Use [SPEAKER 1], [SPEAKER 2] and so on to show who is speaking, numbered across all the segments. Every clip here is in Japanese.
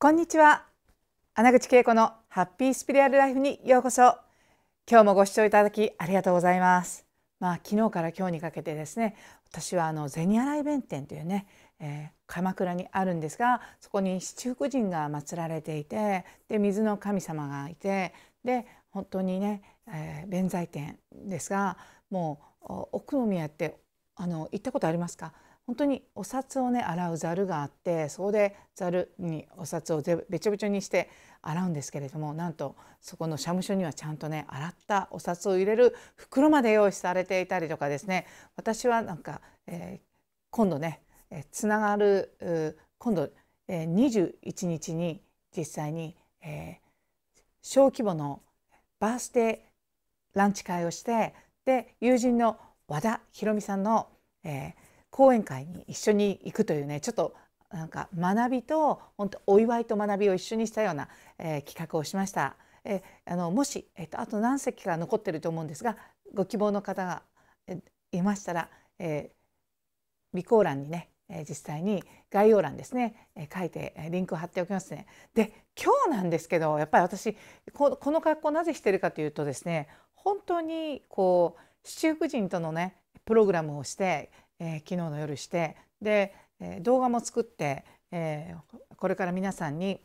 [SPEAKER 1] こんにちは穴口恵子のハッピースピリアルライフにようこそ今日もご視聴いただきありがとうございますまあ昨日から今日にかけてですね私はあの銭洗弁天というね、えー、鎌倉にあるんですがそこに七福神が祀られていてで水の神様がいてで本当にね、えー、弁財天ですがもう奥の宮ってあの行ったことありますか本当にお札をね洗うざるがあってそこでざるにお札をべちょべちょにして洗うんですけれどもなんとそこの社務所にはちゃんとね洗ったお札を入れる袋まで用意されていたりとかですね私はなんか、えー、今度ね、えー、つながる今度、えー、21日に実際に、えー、小規模のバースデーランチ会をしてで友人の和田博美さんの、えー、講演会に一緒に行くというねちょっとなんか学びと本当お祝いと学びを一緒にしたような、えー、企画をしました。えあのもし、えっと、あと何席か残ってると思うんですがご希望の方がいましたら、えー、備考欄にね、え実際に概要欄ですね、え書いて、えリンクを貼っておきますね。で今日なんですけどやっぱり私この格好なぜしてるかというとですね本当にこう七福神とのねプログラムをしてえー、昨日の夜してで、え動画も作って、えこれから皆さんに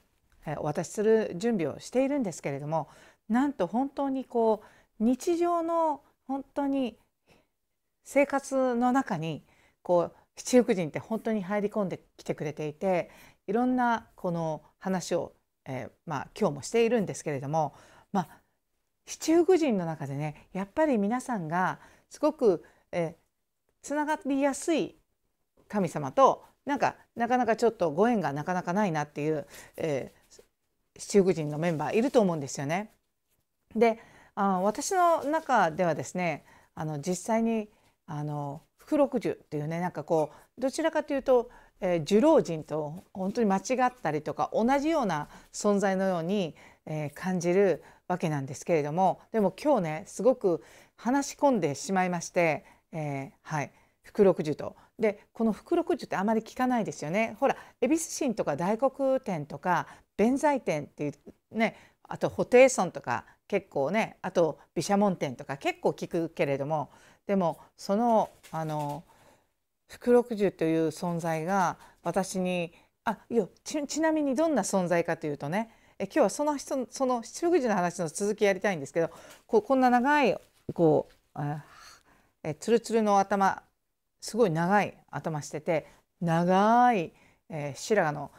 [SPEAKER 1] お渡しする準備をしているんですけれどもなんと本当にこう日常の本当に生活の中にこう七福神って本当に入り込んできてくれていていろんなこの話を、えー、まあ、今日もしているんですけれども、まあ、七福神の中でねやっぱり皆さんがすごく、えつながりやすい神様となんかなかなかちょっとご縁がなかなかないなっていう、えー、中国人のメンバーいると思うんですよね。であ私の中ではですねあの実際にあの福禄寿っていうねなんかこうどちらかというと、えー、寿老人と本当に間違ったりとか同じような存在のように、えー、感じるわけなんですけれどもでも今日ねすごく話し込んでしまいましてえー、はい福禄寿とでこの福六寿ってあまり聞かないですよねほら恵比寿神とか大黒天とか弁財天っていうねあと布袋尊とか結構ねあと毘沙門天とか結構聞くけれどもでもそのあの福六寿という存在が私にあいやちなみにどんな存在かというとねえ今日はその人その七福寿の話の続きやりたいんですけどここんな長いこうえツルツルの頭すごい長い頭してて長い、えー、白髪の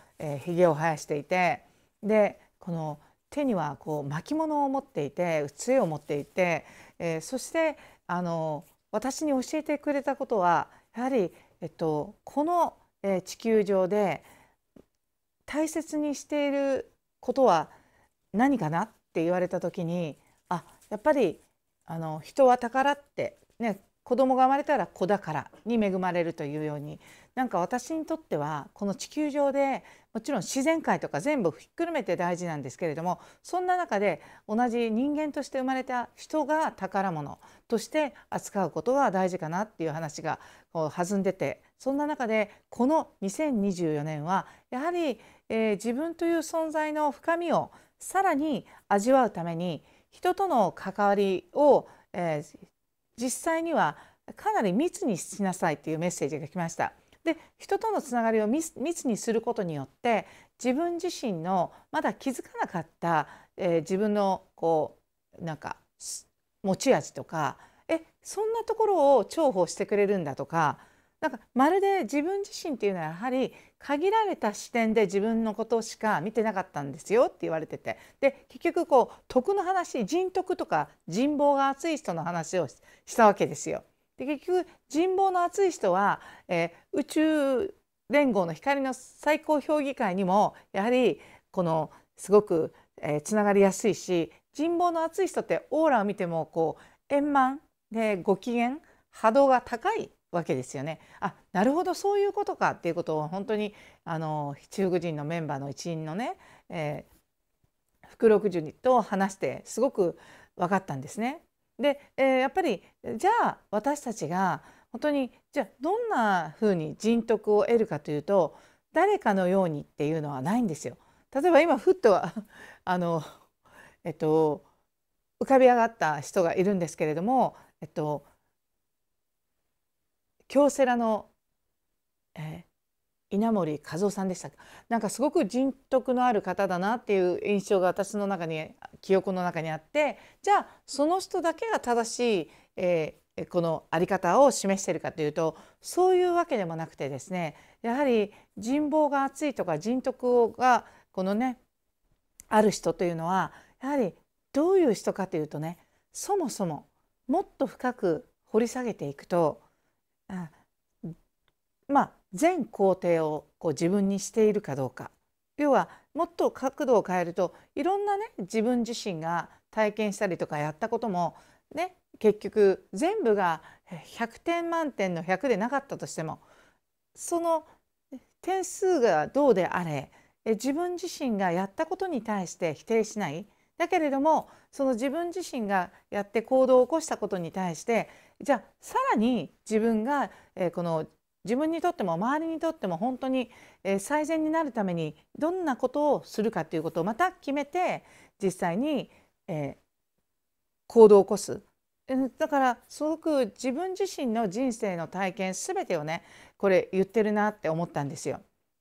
[SPEAKER 1] ひげ、えー、を生やしていてでこの手にはこう巻物を持っていて杖を持っていて、えー、そしてあの私に教えてくれたことはやはり、えっと、この、え地球上で大切にしていることは何かなって言われた時にあやっぱりあの人は宝ってね子供が生まれたら子だからに恵まれるというようになんか私にとってはこの地球上でもちろん自然界とか全部ひっくるめて大事なんですけれどもそんな中で同じ人間として生まれた人が宝物として扱うことが大事かなっていう話がこう弾んでてそんな中でこの2024年はやはり、えー、自分という存在の深みをさらに味わうために人との関わりを、えー、実際にはかなり密にしなさいというメッセージが来ました。で人とのつながりを密にすることによって自分自身のまだ気づかなかった、えー、自分のこうなんか持ち味とかえそんなところを重宝してくれるんだとかなんかまるで自分自身っていうのはやはり限られた視点で自分のことしか見てなかったんですよって言われててで結局こう徳の話人徳とか人望が厚い人の話をしたわけですよ。で結局人望の厚い人は、えー、宇宙連合の光の最高評議会にもやはりこのすごく、えー、つながりやすいし人望の厚い人ってオーラを見てもこう円満でご機嫌波動が高いわけですよね。あなるほどそういうことかっていうことを本当にあの中国人のメンバーの一員のね、えー、福六十と話してすごく分かったんですね。で、えー、やっぱりじゃあ私たちが本当にじゃあどんなふうに人徳を得るかというと誰かのようにっていうのはないんですよ。例えば今ふっと あの、えっと、浮かび上がった人がいるんですけれども、えっと、京セラの、えー、稲森和夫さんでしたなんかすごく人徳のある方だなっていう印象が私の中に記憶の中にあってじゃあその人だけが正しい、えー、この在り方を示しているかというとそういうわけでもなくてですねやはり人望が厚いとか人徳がこのねある人というのはやはりどういう人かというとねそもそももっと深く掘り下げていくとまあ、全工程をこう自分にしているかどうか要はもっと角度を変えるといろんなね自分自身が体験したりとかやったこともね結局全部が100点満点の100でなかったとしてもその点数がどうであれ自分自身がやったことに対して否定しないだけれどもその自分自身がやって行動を起こしたことに対してじゃあさらに自分が、えこの自分にとっても周りにとっても本当にえ最善になるためにどんなことをするかということをまた決めて実際に、え行動を起こすだからすごく自分自身の人生の体験すべてをねこれ言ってるなって思ったんですよ。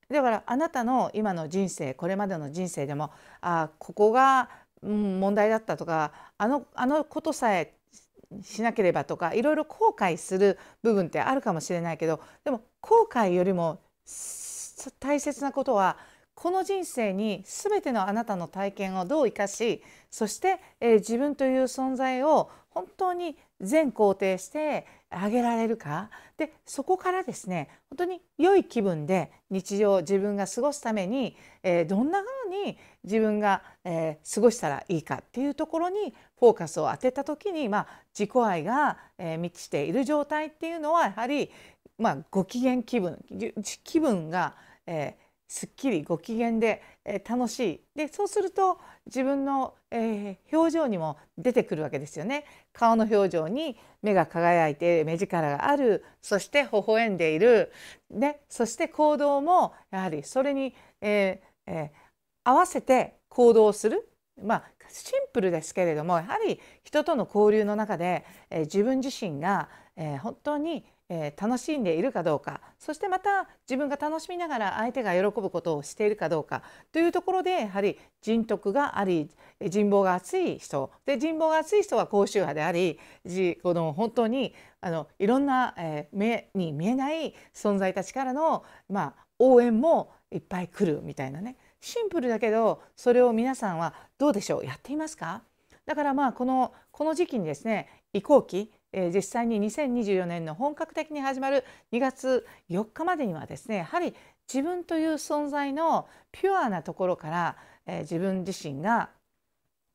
[SPEAKER 1] だからあなたの今の人生これまでの人生でもあここが問題だったとかあのあのことさえしなければとかいろいろ後悔する部分ってあるかもしれないけどでも後悔よりも大切なことはこの人生に全てのあなたの体験をどう生かしそして、えー、自分という存在を本当に全肯定して、あげられるかでそこからですね本当に良い気分で日常自分が過ごすために、えー、どんな風に自分が、えー、過ごしたらいいかっていうところにフォーカスを当てた時に、まあ、自己愛が、えー、満ちている状態っていうのはやはり、まあ、ご機嫌気分気分が、えすっきりご機嫌で、えー、楽しいでそうすると自分の、えー、表情にも出てくるわけですよね顔の表情に目が輝いて目力があるそして微笑んでいる、ね、そして行動もやはりそれに、えーえー、合わせて行動するまあ、シンプルですけれどもやはり人との交流の中で、えー、自分自身が、えー、本当に、えー、楽しんでいるかどうかそしてまた自分が楽しみながら相手が喜ぶことをしているかどうかというところでやはり人徳があり人望が厚い人で人望が厚い人は高周波でありこの本当にあのいろんな、えー、目に見えない存在たちからの、まあ、応援もいっぱい来るみたいなねシンプルだけどそれを皆さんはどうでしょうやっていますかだからまあこのこの時期にですね移行期、えー、実際に2024年の本格的に始まる2月4日までにはですねやはり自分という存在のピュアなところから、えー、自分自身が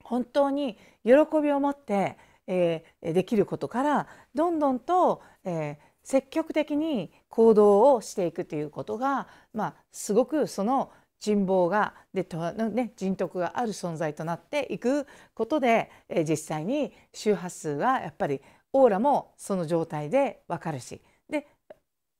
[SPEAKER 1] 本当に喜びを持って、えー、できることからどんどんと、えー、積極的に行動をしていくということが、まあ、すごくその人望がでと、ね、人徳がある存在となっていくことで、え実際に周波数はやっぱりオーラもその状態でわかるしで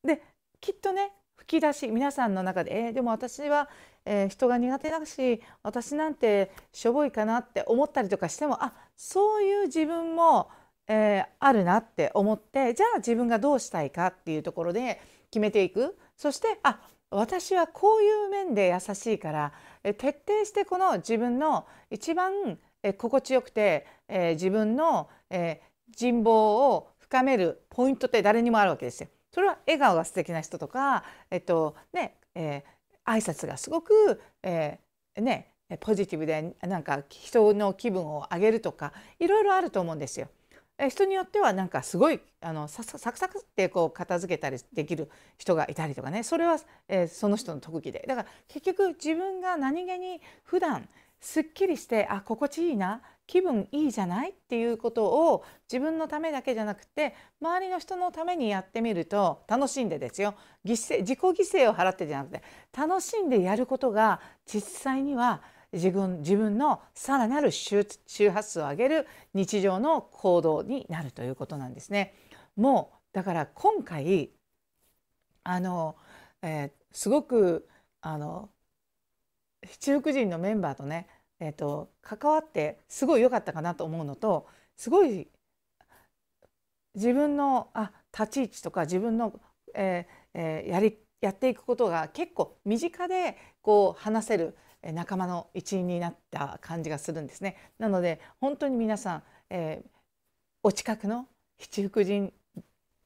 [SPEAKER 1] できっとね吹き出し皆さんの中で「えー、でも私は、えー、人が苦手だし私なんてしょぼいかな」って思ったりとかしてもあそういう自分も、えー、あるなって思ってじゃあ自分がどうしたいかっていうところで決めていくそしてあ私はこういう面で優しいから徹底してこの自分の一番心地よくて自分の人望を深めるポイントって誰にもあるわけですよ。それは笑顔が素敵な人とか、えっとねえー、挨拶がすごく、えー、ね、ポジティブでなんか人の気分を上げるとかいろいろあると思うんですよ。人によってはなんかすごいあのサクサクってこう片付けたりできる人がいたりとかねそれは、えー、その人の特技でだから結局自分が何気に普段すっきりしてあ心地いいな気分いいじゃないっていうことを自分のためだけじゃなくて周りの人のためにやってみると楽しんでですよ犠牲自己犠牲を払ってじゃなくて楽しんでやることが実際には自分自分のさらなる周波数を上げる日常の行動になるということなんですね。もうだから今回あの、えー、すごくあの七福神のメンバーとね、えーと、と関わってすごい良かったかなと思うのとすごい自分のあ立ち位置とか自分の、えーえー、やりやっていくことが結構身近でこう話せる仲間の一員になった感じがするんですね。なので本当に皆さん、えー、お近くの七福神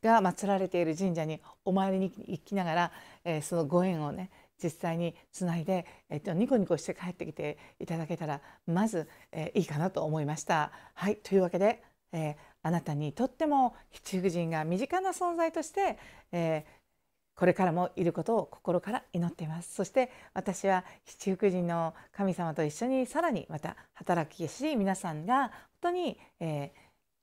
[SPEAKER 1] が祀られている神社にお参りに行きながら、えー、そのご縁をね実際につないで、えっと、ニコニコして帰ってきていただけたらまず、えー、いいかなと思いました。はいというわけで、えー、あなたにとっても七福神が身近な存在として、えー、これからもいることを心から祈っていますそして私は七福神の神様と一緒にさらにまた働きし皆さんが本当に、えー、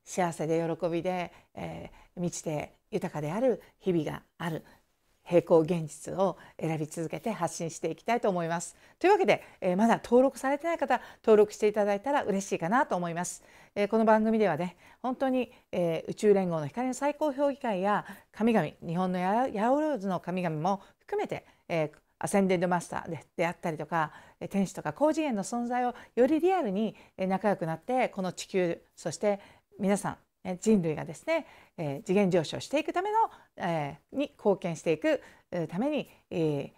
[SPEAKER 1] 幸せで喜びで、えー、満ちて豊かである日々がある平行現実を選び続けて発信していきたいと思います。というわけで、えー、まだ登録されてない方登録していただいたら嬉しいかなと思います。えー、この番組ではね本当に、えー、宇宙連合の光の最高評議会や神々日本のヤオローズの神々も含めて、えーアセンデッドマスターでであったりとか天使とか高次元の存在をよりリアルに仲良くなってこの地球そして皆さん人類がですね、え次元上昇していくための、えに貢献していくために、え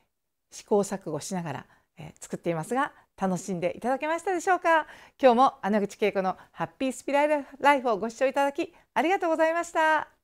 [SPEAKER 1] 試行錯誤しながら、え作っていますが楽しんでいただけましたでしょうか今日も穴口恵子のハッピースピライライフをご視聴いただきありがとうございました。